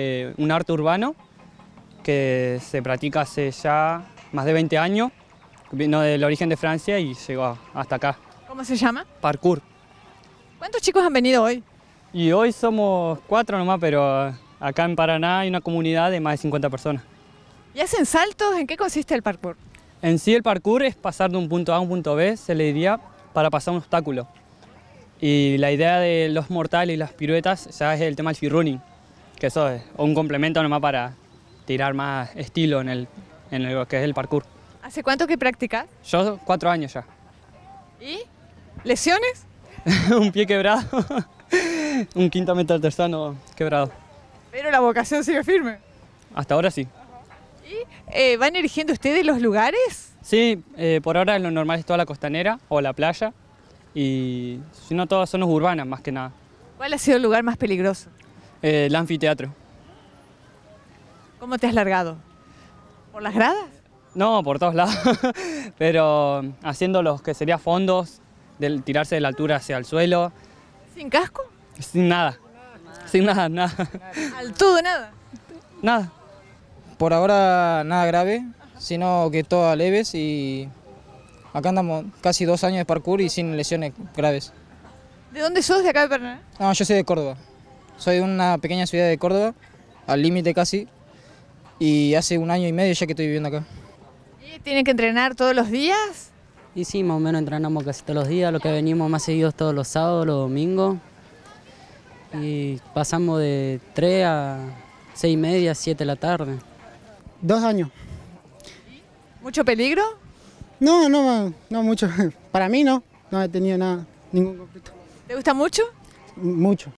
Eh, un arte urbano que se practica hace ya más de 20 años, vino del origen de Francia y llegó hasta acá. ¿Cómo se llama? Parkour. ¿Cuántos chicos han venido hoy? Y hoy somos cuatro nomás, pero acá en Paraná hay una comunidad de más de 50 personas. ¿Y hacen saltos? ¿En qué consiste el parkour? En sí el parkour es pasar de un punto A a un punto B, se le diría, para pasar un obstáculo. Y la idea de los mortales y las piruetas ya es el tema del free running que eso es un complemento nomás para tirar más estilo en, el, en lo que es el parkour. ¿Hace cuánto que practicas? Yo cuatro años ya. ¿Y? ¿Lesiones? un pie quebrado, un quinto metatarsiano quebrado. Pero la vocación sigue firme. Hasta ahora sí. ¿Y eh, van eligiendo ustedes los lugares? Sí, eh, por ahora lo normal es toda la costanera o la playa. Y si no, todas son urbanas más que nada. ¿Cuál ha sido el lugar más peligroso? Eh, el anfiteatro. ¿Cómo te has largado? ¿Por las gradas? No, por todos lados, pero mm, haciendo los que serían fondos, del tirarse de la altura hacia el suelo. ¿Sin casco? Sin nada, sin nada, nada. ¿Al todo nada? Nada. Por ahora nada grave, sino que todo leves y acá andamos casi dos años de parkour y sin lesiones graves. ¿De dónde sos de acá de Paraná? No, yo soy de Córdoba. Soy de una pequeña ciudad de Córdoba, al límite casi, y hace un año y medio ya que estoy viviendo acá. ¿Y tienen que entrenar todos los días? Y sí, más o menos entrenamos casi todos los días, lo que venimos más seguidos todos los sábados, los domingos. Y pasamos de 3 a 6 y media, 7 de la tarde. Dos años. ¿Mucho peligro? No, no, no mucho. Para mí no, no he tenido nada, ningún conflicto. ¿Te gusta mucho? Mucho.